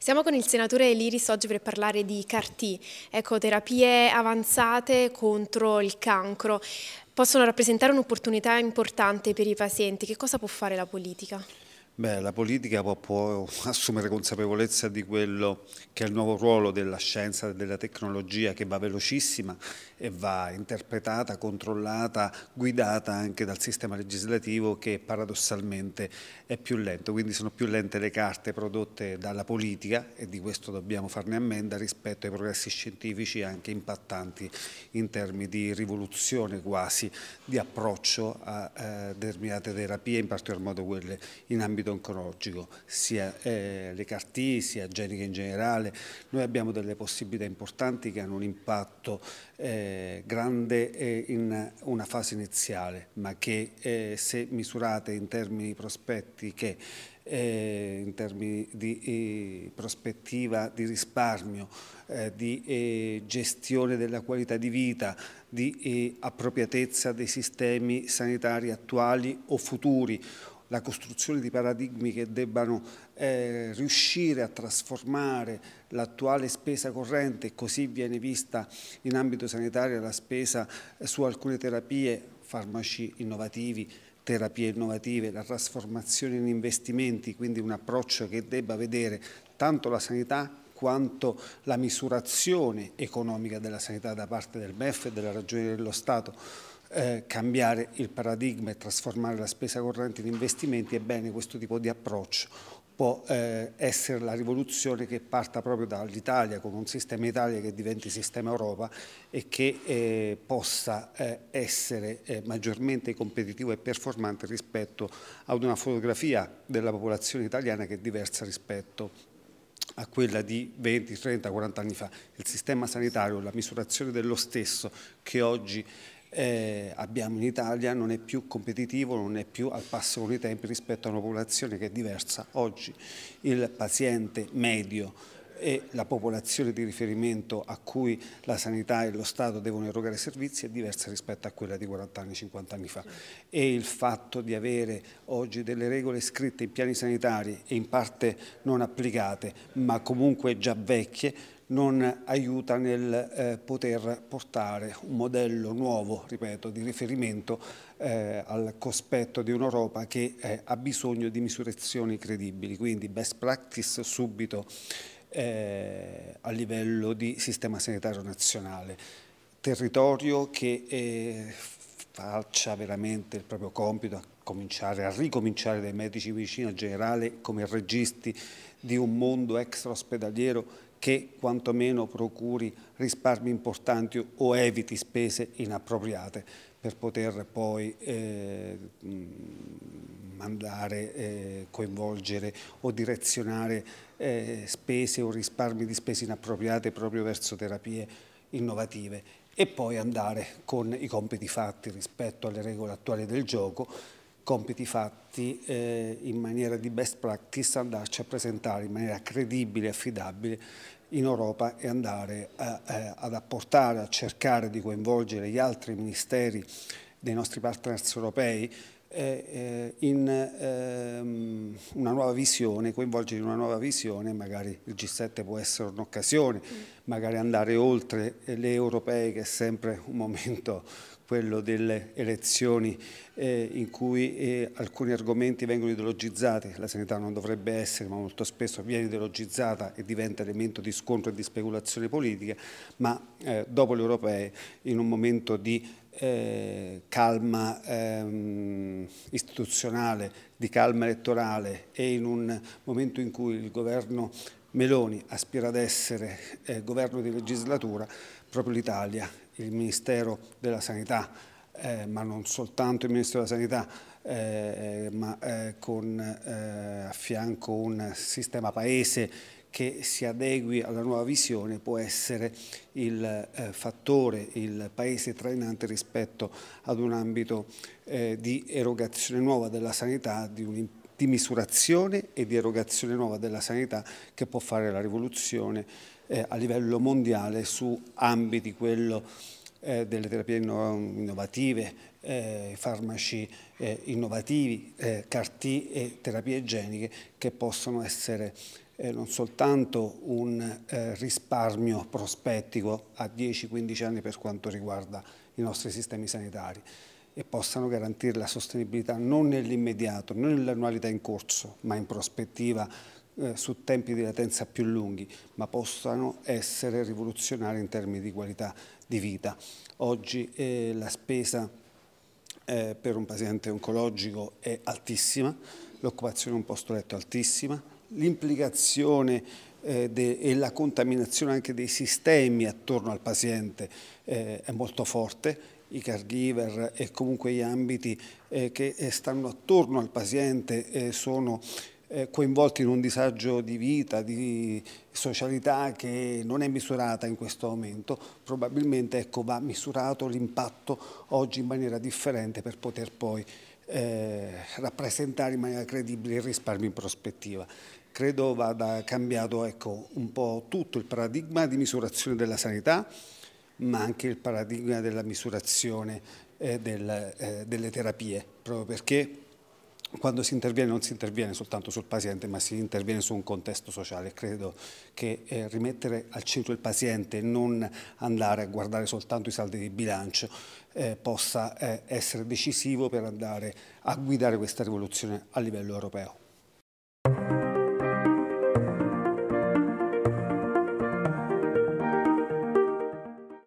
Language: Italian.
Siamo con il senatore Liris oggi per parlare di CAR-T, ecco, terapie avanzate contro il cancro. Possono rappresentare un'opportunità importante per i pazienti. Che cosa può fare la politica? Beh, la politica può, può, assumere consapevolezza di quello che è il nuovo ruolo della scienza e della tecnologia che va velocissima e va interpretata, controllata, guidata anche dal sistema legislativo che paradossalmente è più lento, quindi sono più lente le carte prodotte dalla politica e di questo dobbiamo farne ammenda rispetto ai progressi scientifici anche impattanti in termini di rivoluzione quasi di approccio a eh, determinate terapie, in particolar modo quelle in ambito paziente oncologico, sia eh, le CAR-T, sia geniche in generale. Noi abbiamo delle possibilità importanti che hanno un impatto eh, grande eh, in una fase iniziale, ma che eh, se misurate in termini prospetti che eh, in termini di eh, prospettiva di risparmio, eh, di eh, gestione della qualità di vita, di eh, appropriatezza dei sistemi sanitari attuali o futuri la costruzione di paradigmi che debbano eh, riuscire a trasformare l'attuale spesa corrente, così viene vista in ambito sanitario la spesa eh, su alcune terapie, farmaci innovativi, terapie innovative, la trasformazione in investimenti, quindi un approccio che debba vedere tanto la sanità quanto la misurazione economica della sanità da parte del MEF e della Ragione dello Stato eh, cambiare il paradigma e trasformare la spesa corrente in investimenti, ebbene questo tipo di approccio può eh, essere la rivoluzione che parta proprio dall'Italia, con un sistema Italia che diventi sistema Europa e che eh, possa eh, essere eh, maggiormente competitivo e performante rispetto ad una fotografia della popolazione italiana che è diversa rispetto a quella di 20, 30, 40 anni fa. Il sistema sanitario, la misurazione dello stesso che oggi eh, abbiamo in Italia non è più competitivo, non è più al passo con i tempi rispetto a una popolazione che è diversa. Oggi il paziente medio e la popolazione di riferimento a cui la sanità e lo Stato devono erogare servizi è diversa rispetto a quella di 40 anni, 50 anni fa e il fatto di avere oggi delle regole scritte in piani sanitari e in parte non applicate ma comunque già vecchie non aiuta nel eh, poter portare un modello nuovo, ripeto, di riferimento eh, al cospetto di un'Europa che eh, ha bisogno di misurazioni credibili, quindi best practice subito eh, a livello di sistema sanitario nazionale, territorio che eh, faccia veramente il proprio compito, cominciare a ricominciare dai medici di medicina generale come registi di un mondo extra ospedaliero che quantomeno procuri risparmi importanti o eviti spese inappropriate per poter poi eh, mandare, eh, coinvolgere o direzionare eh, spese o risparmi di spese inappropriate proprio verso terapie innovative e poi andare con i compiti fatti rispetto alle regole attuali del gioco compiti fatti eh, in maniera di best practice, andarci a presentare in maniera credibile, e affidabile in Europa e andare a, a, eh, ad apportare, a cercare di coinvolgere gli altri ministeri dei nostri partners europei in ehm, una nuova visione, coinvolgere in una nuova visione, magari il G7 può essere un'occasione, magari andare oltre le europee che è sempre un momento quello delle elezioni eh, in cui eh, alcuni argomenti vengono ideologizzati, la sanità non dovrebbe essere, ma molto spesso viene ideologizzata e diventa elemento di scontro e di speculazione politica, ma eh, dopo le europee in un momento di eh, calma ehm, Ehm, istituzionale di calma elettorale e in un momento in cui il governo Meloni aspira ad essere eh, governo di legislatura, proprio l'Italia, il Ministero della Sanità, eh, ma non soltanto il Ministero della Sanità, eh, ma eh, con eh, a fianco un sistema paese che si adegui alla nuova visione può essere il eh, fattore, il paese trainante rispetto ad un ambito eh, di erogazione nuova della sanità, di, un, di, misurazione e di erogazione nuova della sanità che può fare la rivoluzione eh, a livello mondiale su ambiti, quello eh, delle terapie innovative, eh, farmaci eh, innovativi, eh, CAR-T e terapie igieniche che possono essere eh, non soltanto un eh, risparmio prospettico a 10-15 anni per quanto riguarda i nostri sistemi sanitari e possano garantire la sostenibilità non nell'immediato, non nell'annualità in corso, ma in prospettiva eh, su tempi di latenza più lunghi, ma possano essere rivoluzionari in termini di qualità di vita. Oggi eh, la spesa eh, per un paziente oncologico è altissima, l'occupazione di un posto letto è altissima, l'implicazione eh, e la contaminazione anche dei sistemi attorno al paziente eh, è molto forte i caregiver e comunque gli ambiti eh, che eh, stanno attorno al paziente eh, sono eh, coinvolti in un disagio di vita, di socialità che non è misurata in questo momento, probabilmente ecco, va misurato l'impatto oggi in maniera differente per poter poi eh, rappresentare in maniera credibile il risparmio in prospettiva. Credo vada cambiato ecco, un po' tutto il paradigma di misurazione della sanità, ma anche il paradigma della misurazione eh, del, eh, delle terapie, proprio perché quando si interviene non si interviene soltanto sul paziente ma si interviene su un contesto sociale. Credo che eh, rimettere al centro il paziente e non andare a guardare soltanto i saldi di bilancio eh, possa eh, essere decisivo per andare a guidare questa rivoluzione a livello europeo.